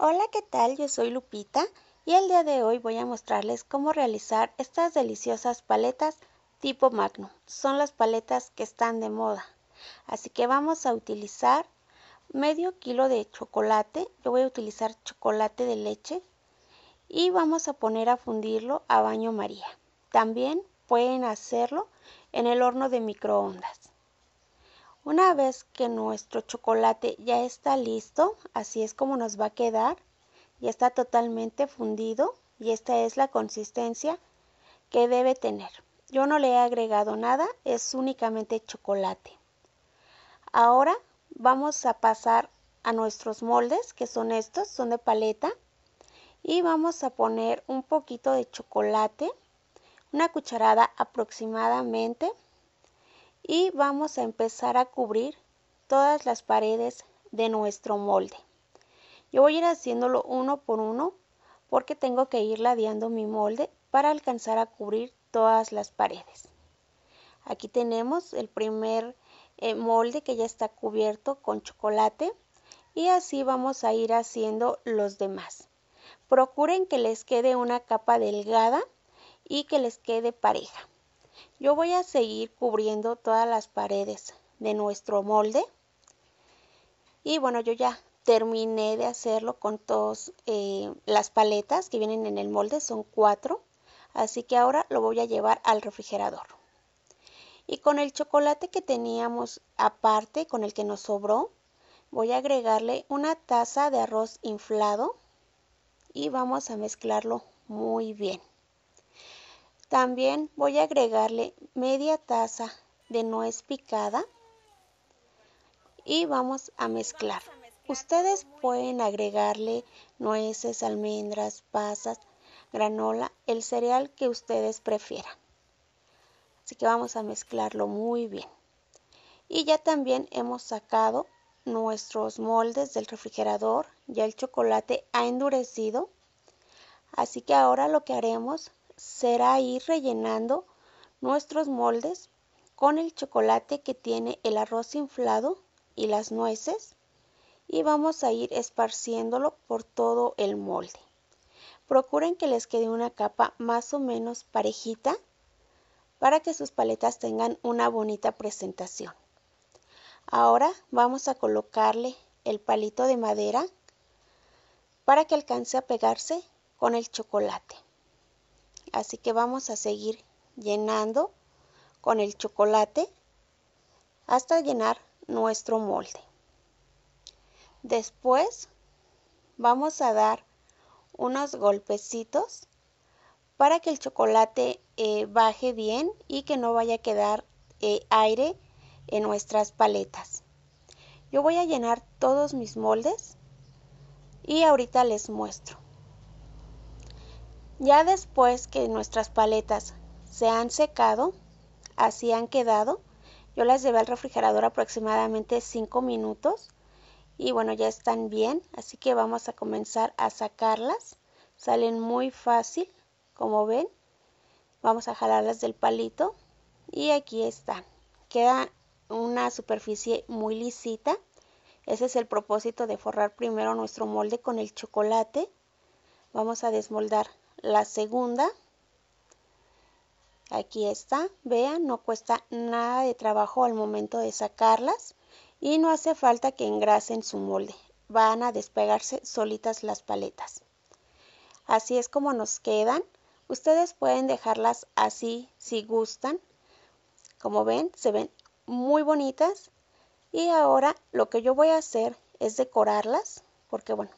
Hola, ¿qué tal? Yo soy Lupita y el día de hoy voy a mostrarles cómo realizar estas deliciosas paletas tipo Magno Son las paletas que están de moda. Así que vamos a utilizar medio kilo de chocolate. Yo voy a utilizar chocolate de leche y vamos a poner a fundirlo a baño María. También pueden hacerlo en el horno de microondas. Una vez que nuestro chocolate ya está listo, así es como nos va a quedar, ya está totalmente fundido y esta es la consistencia que debe tener. Yo no le he agregado nada, es únicamente chocolate. Ahora vamos a pasar a nuestros moldes, que son estos, son de paleta. Y vamos a poner un poquito de chocolate, una cucharada aproximadamente y vamos a empezar a cubrir todas las paredes de nuestro molde. Yo voy a ir haciéndolo uno por uno porque tengo que ir ladeando mi molde para alcanzar a cubrir todas las paredes. Aquí tenemos el primer eh, molde que ya está cubierto con chocolate y así vamos a ir haciendo los demás. Procuren que les quede una capa delgada y que les quede pareja. Yo voy a seguir cubriendo todas las paredes de nuestro molde. Y bueno, yo ya terminé de hacerlo con todas eh, las paletas que vienen en el molde, son cuatro. Así que ahora lo voy a llevar al refrigerador. Y con el chocolate que teníamos aparte, con el que nos sobró, voy a agregarle una taza de arroz inflado y vamos a mezclarlo muy bien. También voy a agregarle media taza de nuez picada y vamos a mezclar. Ustedes pueden agregarle nueces, almendras, pasas, granola, el cereal que ustedes prefieran. Así que vamos a mezclarlo muy bien. Y ya también hemos sacado nuestros moldes del refrigerador. Ya el chocolate ha endurecido. Así que ahora lo que haremos será ir rellenando nuestros moldes con el chocolate que tiene el arroz inflado y las nueces y vamos a ir esparciéndolo por todo el molde. Procuren que les quede una capa más o menos parejita para que sus paletas tengan una bonita presentación. Ahora vamos a colocarle el palito de madera para que alcance a pegarse con el chocolate. Así que vamos a seguir llenando con el chocolate hasta llenar nuestro molde. Después vamos a dar unos golpecitos para que el chocolate eh, baje bien y que no vaya a quedar eh, aire en nuestras paletas. Yo voy a llenar todos mis moldes y ahorita les muestro. Ya después que nuestras paletas se han secado, así han quedado, yo las llevé al refrigerador aproximadamente 5 minutos y bueno, ya están bien, así que vamos a comenzar a sacarlas. Salen muy fácil, como ven. Vamos a jalarlas del palito y aquí está. Queda una superficie muy lisita. Ese es el propósito de forrar primero nuestro molde con el chocolate. Vamos a desmoldar la segunda. Aquí está, vean, no cuesta nada de trabajo al momento de sacarlas y no hace falta que engrasen su molde, van a despegarse solitas las paletas. Así es como nos quedan, ustedes pueden dejarlas así si gustan, como ven, se ven muy bonitas y ahora lo que yo voy a hacer es decorarlas, porque bueno,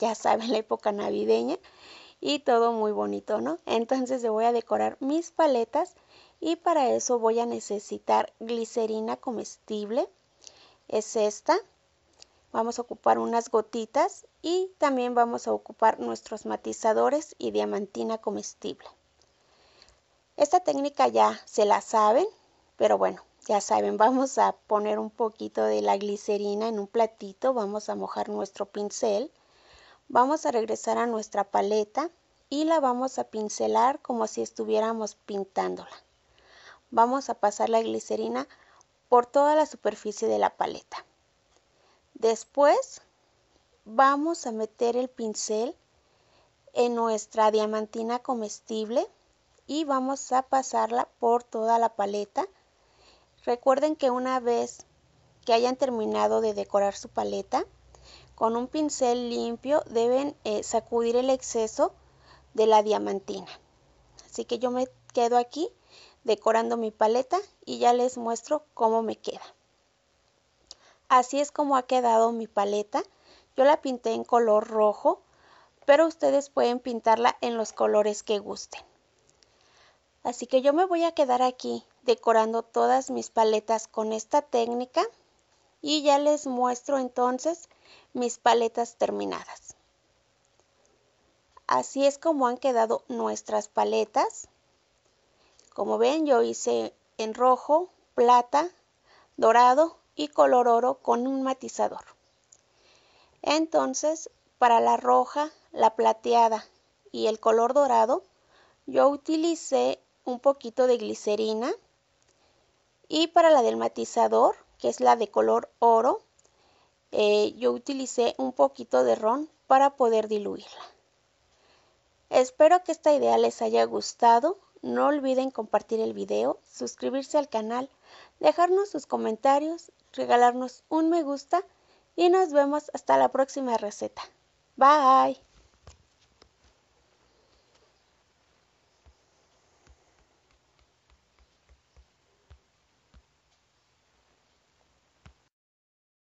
ya saben la época navideña y todo muy bonito, ¿no? Entonces le voy a decorar mis paletas y para eso voy a necesitar glicerina comestible, es esta. Vamos a ocupar unas gotitas y también vamos a ocupar nuestros matizadores y diamantina comestible. Esta técnica ya se la saben, pero bueno, ya saben, vamos a poner un poquito de la glicerina en un platito, vamos a mojar nuestro pincel Vamos a regresar a nuestra paleta y la vamos a pincelar como si estuviéramos pintándola. Vamos a pasar la glicerina por toda la superficie de la paleta. Después vamos a meter el pincel en nuestra diamantina comestible y vamos a pasarla por toda la paleta. Recuerden que una vez que hayan terminado de decorar su paleta, con un pincel limpio deben eh, sacudir el exceso de la diamantina. Así que yo me quedo aquí decorando mi paleta y ya les muestro cómo me queda. Así es como ha quedado mi paleta. Yo la pinté en color rojo, pero ustedes pueden pintarla en los colores que gusten. Así que yo me voy a quedar aquí decorando todas mis paletas con esta técnica y ya les muestro entonces mis paletas terminadas. Así es como han quedado nuestras paletas. Como ven, yo hice en rojo, plata, dorado y color oro con un matizador. Entonces, para la roja, la plateada y el color dorado, yo utilicé un poquito de glicerina y para la del matizador, que es la de color oro, eh, yo utilicé un poquito de ron para poder diluirla. Espero que esta idea les haya gustado. No olviden compartir el video, suscribirse al canal, dejarnos sus comentarios, regalarnos un me gusta y nos vemos hasta la próxima receta. Bye.